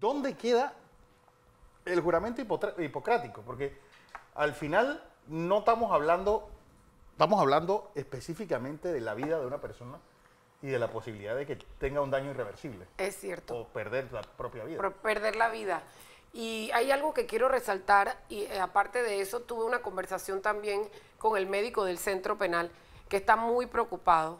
¿Dónde queda el juramento hipocrático? Porque al final no estamos hablando, estamos hablando específicamente de la vida de una persona y de la posibilidad de que tenga un daño irreversible. Es cierto. O perder la propia vida. perder la vida. Y hay algo que quiero resaltar, y eh, aparte de eso, tuve una conversación también con el médico del centro penal, que está muy preocupado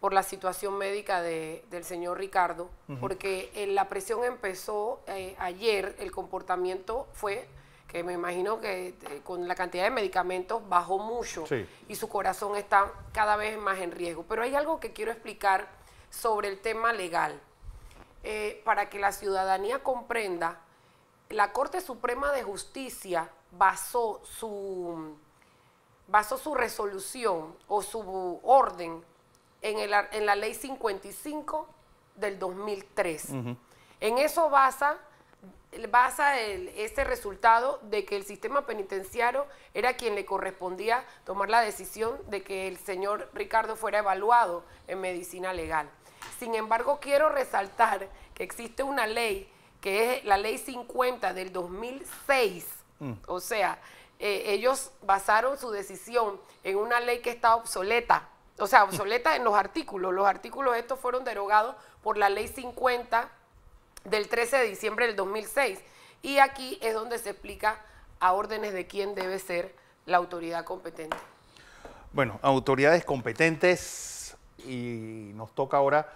por la situación médica del señor Ricardo, porque eh, la presión empezó eh, ayer, el comportamiento fue que me imagino que eh, con la cantidad de medicamentos bajó mucho y su corazón está cada vez más en riesgo. Pero hay algo que quiero explicar sobre el tema legal, para que la ciudadanía comprenda, la Corte Suprema de Justicia basó su, basó su resolución o su orden en, la ley 55 del 2003. En eso basa, basa este resultado de que el sistema penitenciario era quien le correspondía tomar la decisión de que el señor Ricardo fuera evaluado en medicina legal. Sin embargo, quiero resaltar que existe una ley, que es la ley 50 del 2006. Mm. O sea, eh, ellos basaron su decisión en una ley que está obsoleta o sea, obsoleta en los artículos. Los artículos estos fueron derogados por la ley 50 del 13 de diciembre del 2006. Y aquí es donde se explica a órdenes de quién debe ser la autoridad competente. Bueno, autoridades competentes y nos toca ahora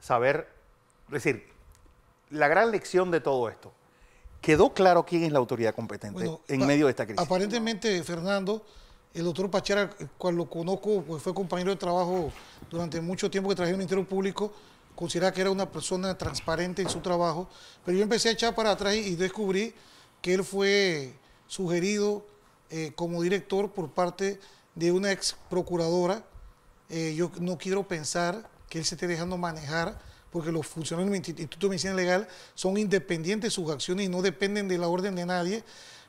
saber, es decir, la gran lección de todo esto. ¿Quedó claro quién es la autoridad competente en medio de esta crisis? Aparentemente, Fernando, el doctor Pachera, cuando lo conozco, pues, fue compañero de trabajo durante mucho tiempo que trabajé en el Ministerio Público, consideraba que era una persona transparente en su trabajo, pero yo empecé a echar para atrás y, descubrí que él fue sugerido eh, como director por parte de una ex procuradora. Eh, yo no quiero pensar que él se esté dejando manejar porque los funcionarios del Instituto de Medicina Legal son independientes de sus acciones y no dependen de la orden de nadie.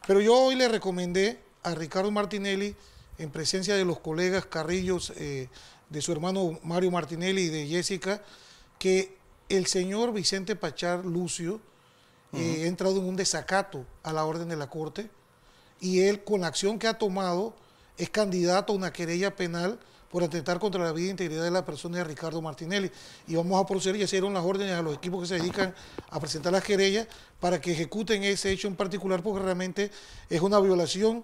Pero yo hoy le recomendé a Ricardo Martinelli en presencia de los colegas Carrillos, eh, de su hermano Mario Martinelli y de Jessica, que el señor Vicente Pachar Lucio eh, ha entrado en un desacato a la orden de la Corte y él con la acción que ha tomado es candidato a una querella penal por atentar contra la vida e integridad de la persona de Ricardo Martinelli. Y vamos a proceder y hacer las órdenes a los equipos que se dedican a presentar las querellas para que ejecuten ese hecho en particular porque realmente es una violación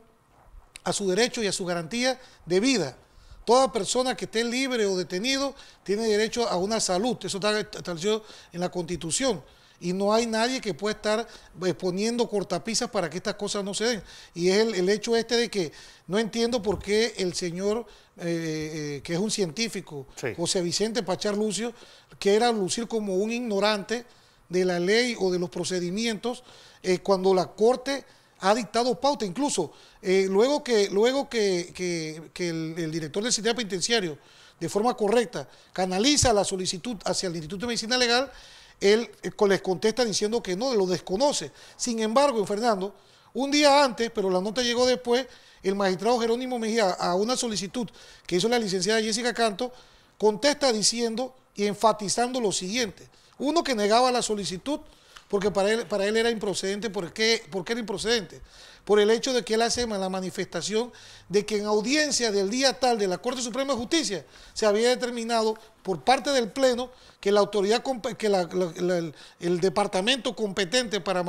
a su derecho y a su garantía de vida. Toda persona que esté libre o detenido tiene derecho a una salud. Eso está establecido en la Constitución. Y no hay nadie que pueda estar eh, poniendo cortapisas para que estas cosas no se den. Y es el, hecho este de que no entiendo por qué el señor, eh, eh, que es un científico, José Vicente Pachar Lucio, que era lucir como un ignorante de la ley o de los procedimientos, cuando la Corte ha dictado pauta. Incluso eh, luego, que, luego que, el, director del sistema penitenciario, de forma correcta, canaliza la solicitud hacia el Instituto de Medicina Legal, él eh, les contesta diciendo que no, lo desconoce. Sin embargo, en Fernando, un día antes, pero la nota llegó después, el magistrado Jerónimo Mejía, a una solicitud que hizo la licenciada Jessica Canto, contesta diciendo y enfatizando lo siguiente. Uno que negaba la solicitud porque para él, para él era improcedente. ¿Por qué? era improcedente? Por el hecho de que él hace la manifestación de que en audiencia del día tal de la Corte Suprema de Justicia se había determinado por parte del Pleno que la autoridad, que el, departamento competente para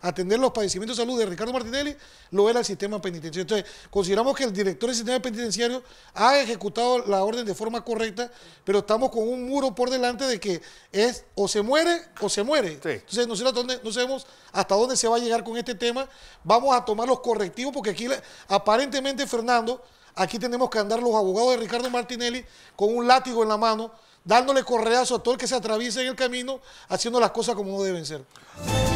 atender los padecimientos de salud de Ricardo Martinelli lo era el sistema penitenciario. Entonces, consideramos que el director del sistema penitenciario ha ejecutado la orden de forma correcta, pero estamos con un muro por delante de que es o se muere o se muere. Entonces, no, no sabemos hasta dónde se va a llegar con este tema. Vamos a tomar los correctivos porque aquí aparentemente Fernando, aquí tenemos que andar los abogados de Ricardo Martinelli con un látigo en la mano, dándole correazo a todo el que se atraviesa en el camino, haciendo las cosas como no deben ser.